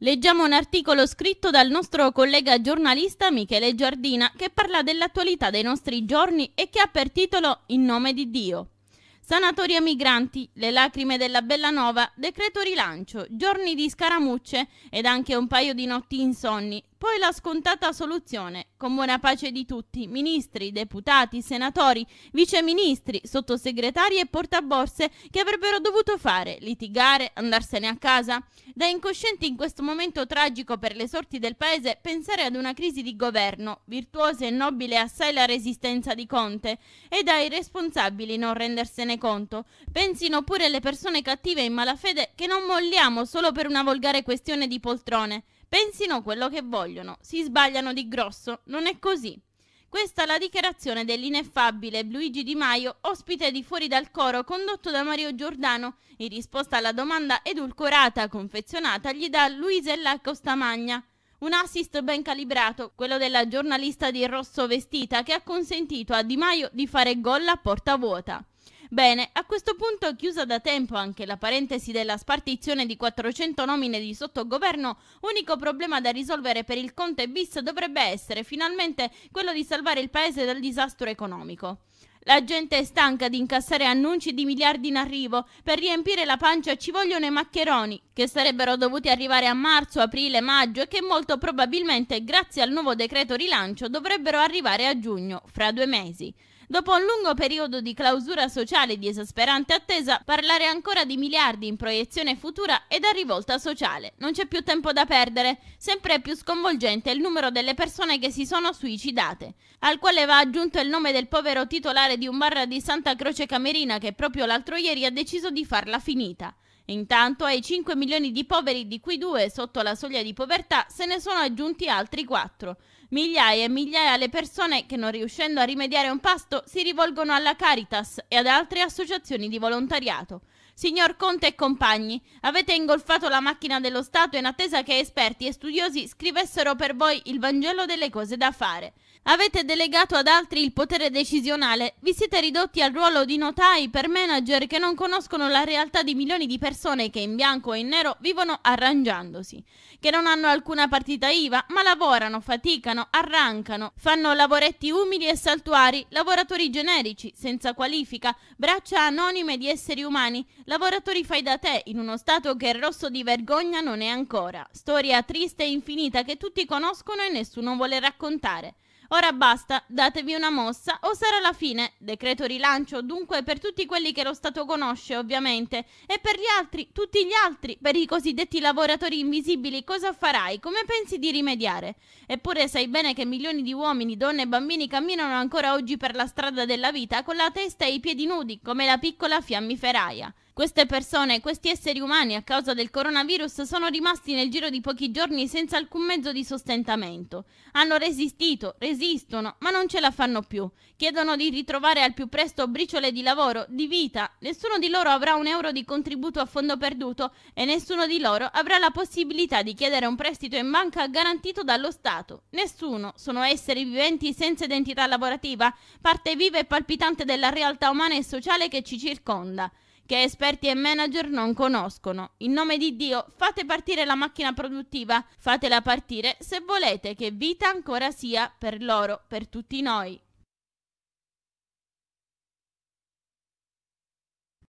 Leggiamo un articolo scritto dal nostro collega giornalista Michele Giardina che parla dell'attualità dei nostri giorni e che ha per titolo In nome di Dio. Sanatoria migranti, le lacrime della Bellanova, decreto rilancio, giorni di scaramucce ed anche un paio di notti insonni, poi la scontata soluzione, con buona pace di tutti, ministri, deputati, senatori, viceministri, sottosegretari e portaborse che avrebbero dovuto fare, litigare, andarsene a casa. Da incoscienti in questo momento tragico per le sorti del paese, pensare ad una crisi di governo, virtuosa e nobile assai la resistenza di Conte, e dai responsabili non rendersene conto. Pensino pure le persone cattive in malafede che non molliamo solo per una volgare questione di poltrone. Pensino quello che vogliono, si sbagliano di grosso, non è così. Questa è la dichiarazione dell'ineffabile Luigi Di Maio, ospite di Fuori dal Coro condotto da Mario Giordano, in risposta alla domanda edulcorata confezionatagli da Luisella Costamagna. Un assist ben calibrato, quello della giornalista di rosso vestita, che ha consentito a Di Maio di fare gol a porta vuota. Bene, a questo punto chiusa da tempo anche la parentesi della spartizione di 400 nomine di sottogoverno, unico problema da risolvere per il Conte bis dovrebbe essere finalmente quello di salvare il paese dal disastro economico. La gente è stanca di incassare annunci di miliardi in arrivo. Per riempire la pancia ci vogliono i maccheroni, che sarebbero dovuti arrivare a marzo, aprile, maggio e che molto probabilmente, grazie al nuovo decreto rilancio, dovrebbero arrivare a giugno, fra due mesi. Dopo un lungo periodo di clausura sociale e di esasperante attesa, parlare ancora di miliardi in proiezione futura è da rivolta sociale. Non c'è più tempo da perdere, sempre più sconvolgente è il numero delle persone che si sono suicidate, al quale va aggiunto il nome del povero titolare di un bar di Santa Croce Camerina che proprio l'altro ieri ha deciso di farla finita. Intanto ai 5 milioni di poveri, di cui 2 sotto la soglia di povertà, se ne sono aggiunti altri 4. Migliaia e migliaia le persone che non riuscendo a rimediare un pasto si rivolgono alla Caritas e ad altre associazioni di volontariato. Signor Conte e compagni, avete ingolfato la macchina dello Stato in attesa che esperti e studiosi scrivessero per voi il Vangelo delle cose da fare. Avete delegato ad altri il potere decisionale, vi siete ridotti al ruolo di notai per manager che non conoscono la realtà di milioni di persone che in bianco e in nero vivono arrangiandosi, che non hanno alcuna partita IVA, ma lavorano, faticano, arrancano, fanno lavoretti umili e saltuari, lavoratori generici, senza qualifica, braccia anonime di esseri umani, lavoratori fai da te in uno stato che il rosso di vergogna non è ancora, storia triste e infinita che tutti conoscono e nessuno vuole raccontare. Ora basta, datevi una mossa o sarà la fine. Decreto rilancio dunque per tutti quelli che lo Stato conosce, ovviamente, e per gli altri, tutti gli altri, per i cosiddetti lavoratori invisibili, cosa farai? Come pensi di rimediare? Eppure sai bene che milioni di uomini, donne e bambini camminano ancora oggi per la strada della vita con la testa e i piedi nudi, come la piccola fiammiferaia. Queste persone, questi esseri umani, a causa del coronavirus, sono rimasti nel giro di pochi giorni senza alcun mezzo di sostentamento. Hanno resistito, resistono, ma non ce la fanno più. Chiedono di ritrovare al più presto briciole di lavoro, di vita. Nessuno di loro avrà un euro di contributo a fondo perduto e nessuno di loro avrà la possibilità di chiedere un prestito in banca garantito dallo Stato. Nessuno. Sono esseri viventi senza identità lavorativa, parte viva e palpitante della realtà umana e sociale che ci circonda che esperti e manager non conoscono. In nome di Dio, fate partire la macchina produttiva, fatela partire se volete che vita ancora sia per loro, per tutti noi.